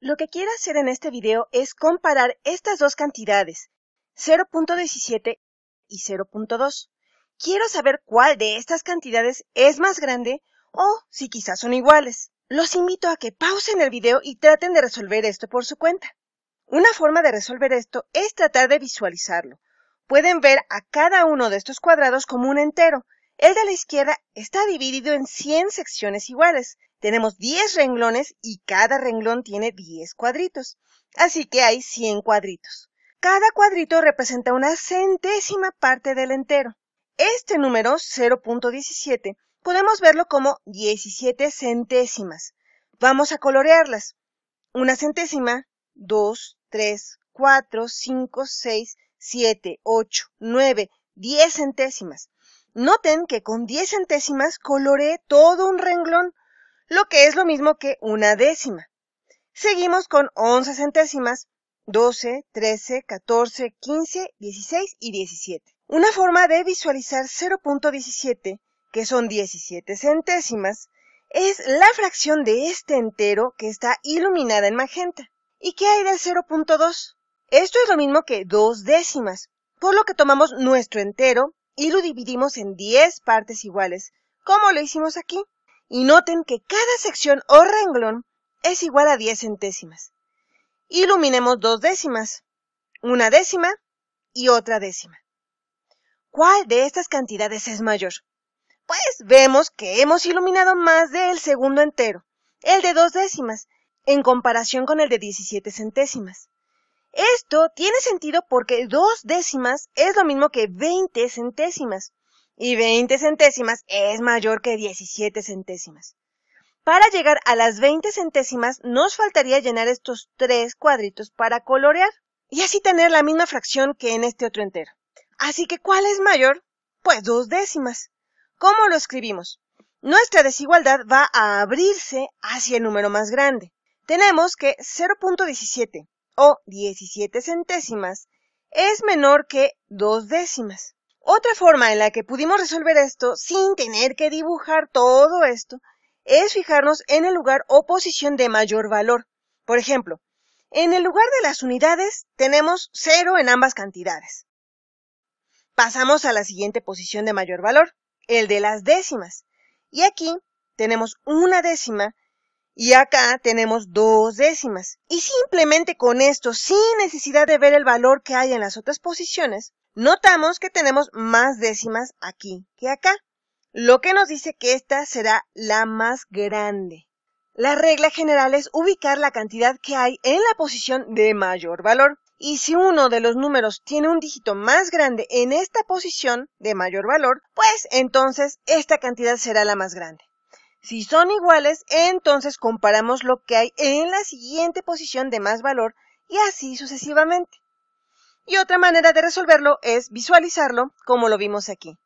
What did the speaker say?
Lo que quiero hacer en este video es comparar estas dos cantidades, 0.17 y 0.2. Quiero saber cuál de estas cantidades es más grande o si quizás son iguales. Los invito a que pausen el video y traten de resolver esto por su cuenta. Una forma de resolver esto es tratar de visualizarlo. Pueden ver a cada uno de estos cuadrados como un entero. El de la izquierda está dividido en 100 secciones iguales. Tenemos 10 renglones y cada renglón tiene 10 cuadritos. Así que hay 100 cuadritos. Cada cuadrito representa una centésima parte del entero. Este número 0.17 podemos verlo como 17 centésimas. Vamos a colorearlas. Una centésima, 2, 3, 4, 5, 6, 7, 8, 9, 10 centésimas. Noten que con 10 centésimas coloreé todo un renglón lo que es lo mismo que una décima. Seguimos con 11 centésimas, 12, 13, 14, 15, 16 y 17. Una forma de visualizar 0.17, que son 17 centésimas, es la fracción de este entero que está iluminada en magenta. ¿Y qué hay del 0.2? Esto es lo mismo que dos décimas, por lo que tomamos nuestro entero y lo dividimos en 10 partes iguales, como lo hicimos aquí y noten que cada sección o renglón es igual a 10 centésimas. Iluminemos dos décimas, una décima y otra décima. ¿Cuál de estas cantidades es mayor? Pues vemos que hemos iluminado más del segundo entero, el de dos décimas, en comparación con el de 17 centésimas. Esto tiene sentido porque dos décimas es lo mismo que 20 centésimas, y 20 centésimas es mayor que 17 centésimas. Para llegar a las 20 centésimas nos faltaría llenar estos tres cuadritos para colorear y así tener la misma fracción que en este otro entero. Así que ¿cuál es mayor? Pues dos décimas. ¿Cómo lo escribimos? Nuestra desigualdad va a abrirse hacia el número más grande. Tenemos que 0.17 o 17 centésimas es menor que dos décimas. Otra forma en la que pudimos resolver esto sin tener que dibujar todo esto es fijarnos en el lugar o posición de mayor valor. Por ejemplo, en el lugar de las unidades tenemos cero en ambas cantidades. Pasamos a la siguiente posición de mayor valor, el de las décimas. Y aquí tenemos una décima y acá tenemos dos décimas. Y simplemente con esto, sin necesidad de ver el valor que hay en las otras posiciones, notamos que tenemos más décimas aquí que acá. Lo que nos dice que esta será la más grande. La regla general es ubicar la cantidad que hay en la posición de mayor valor. Y si uno de los números tiene un dígito más grande en esta posición de mayor valor, pues entonces esta cantidad será la más grande. Si son iguales, entonces comparamos lo que hay en la siguiente posición de más valor y así sucesivamente. Y otra manera de resolverlo es visualizarlo como lo vimos aquí.